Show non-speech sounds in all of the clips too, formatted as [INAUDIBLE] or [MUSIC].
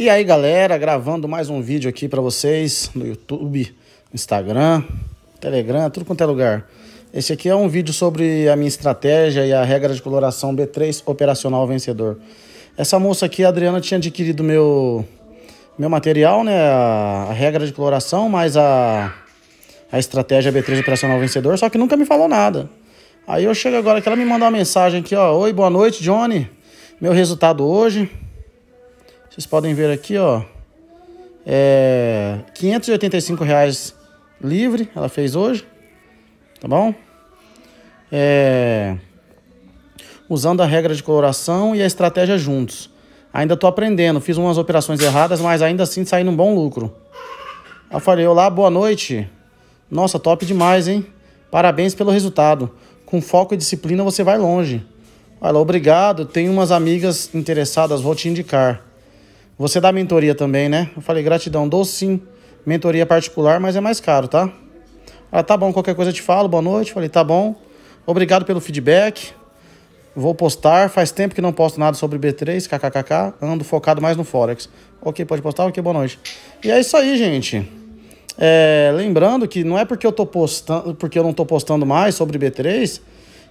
E aí, galera, gravando mais um vídeo aqui para vocês no YouTube, Instagram, Telegram, tudo quanto é lugar. Esse aqui é um vídeo sobre a minha estratégia e a regra de coloração B3 operacional vencedor. Essa moça aqui, a Adriana, tinha adquirido meu meu material, né, a, regra de coloração, mais a a estratégia B3 operacional vencedor, só que nunca me falou nada. Aí eu chego agora que ela me mandou uma mensagem aqui, ó, oi, boa noite, Johnny. Meu resultado hoje vocês podem ver aqui, ó. É, 585 reais livre, ela fez hoje, tá bom? É, usando a regra de coloração e a estratégia juntos. Ainda tô aprendendo, fiz umas operações erradas, mas ainda assim saindo um bom lucro. Eu falei, olá, boa noite. Nossa, top demais, hein? Parabéns pelo resultado. Com foco e disciplina você vai longe. Olha, obrigado, tem umas amigas interessadas, vou te indicar. Você dá mentoria também, né? Eu falei, gratidão, dou sim. Mentoria particular, mas é mais caro, tá? Ah, tá bom, qualquer coisa eu te falo, boa noite. falei, tá bom. Obrigado pelo feedback. Vou postar. Faz tempo que não posto nada sobre B3, kkkk. Ando focado mais no Forex. Ok, pode postar? Ok, boa noite. E é isso aí, gente. É, lembrando que não é porque eu tô postando, porque eu não tô postando mais sobre B3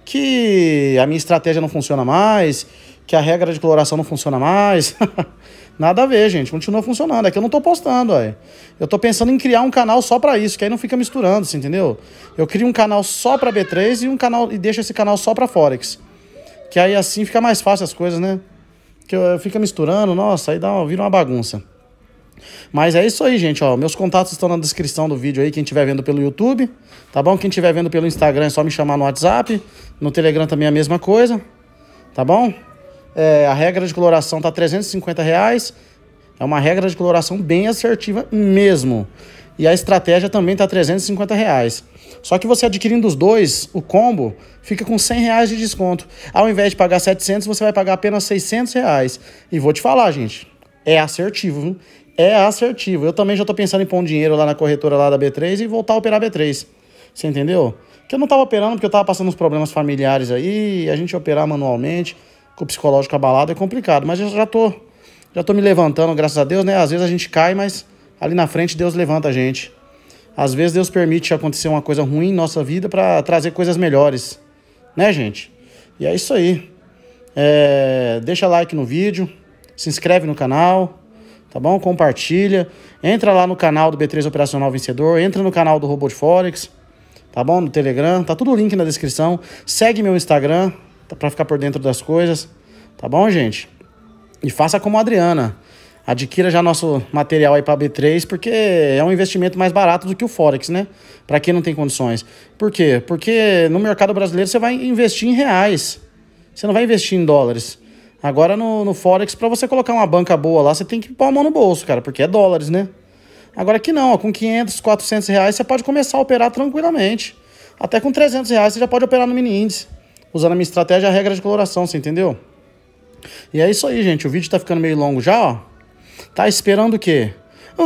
que a minha estratégia não funciona mais, que a regra de coloração não funciona mais. [LAUGHS] Nada a ver, gente. Continua funcionando. É que eu não tô postando, aí. Eu tô pensando em criar um canal só para isso, que aí não fica misturando, assim, entendeu? Eu crio um canal só para B3 e um canal e deixo esse canal só para Forex. Que aí assim fica mais fácil as coisas, né? Que eu, eu fica misturando, nossa, aí dá uma, vira uma bagunça. Mas é isso aí, gente, ó. Meus contatos estão na descrição do vídeo aí, quem estiver vendo pelo YouTube, tá bom? Quem estiver vendo pelo Instagram é só me chamar no WhatsApp, no Telegram também é a mesma coisa, tá bom? é, a regra de coloração tá 350 reais. É uma regra de coloração bem assertiva mesmo. E a estratégia também tá 350 reais. Só que você adquirindo os dois, o combo, fica com 100 reais de desconto. Ao invés de pagar 700, você vai pagar apenas 600 reais. E vou te falar, gente, é assertivo, viu? É assertivo. Eu também já tô pensando em pôr um dinheiro lá na corretora lá da B3 e voltar a operar B3. Você entendeu? Que eu não tava operando porque eu tava passando uns problemas familiares aí, a gente operar manualmente com o psicológico abalado é complicado. Mas eu já tô, já tô me levantando, graças a Deus, né? Às vezes a gente cai, mas ali na frente Deus levanta a gente. Às vezes Deus permite acontecer uma coisa ruim em nossa vida para trazer coisas melhores, né, gente? E é isso aí. É, deixa like no vídeo, se inscreve no canal, tá bom? Compartilha, entra lá no canal do B3 Operacional Vencedor, entra no canal do Robô de Forex, tá bom? No Telegram, tá tudo o link na descrição. Segue meu Instagram, Tá para ficar por dentro das coisas, tá bom, gente? E faça como a Adriana. Adquira já nosso material aí para B3, porque é um investimento mais barato do que o Forex, né? Para quem não tem condições. Por quê? Porque no mercado brasileiro você vai investir em reais. Você não vai investir em dólares. Agora no, no Forex, para você colocar uma banca boa lá, você tem que pôr a mão no bolso, cara, porque é dólares, né? Agora aqui não, ó, com 500, 400 reais você pode começar a operar tranquilamente. Até com 300 reais você já pode operar no mini índice usando a minha estratégia a regra de coloração, você entendeu? E é isso aí, gente. O vídeo tá ficando meio longo já, ó. Tá esperando o quê?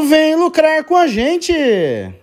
Vem lucrar com a gente!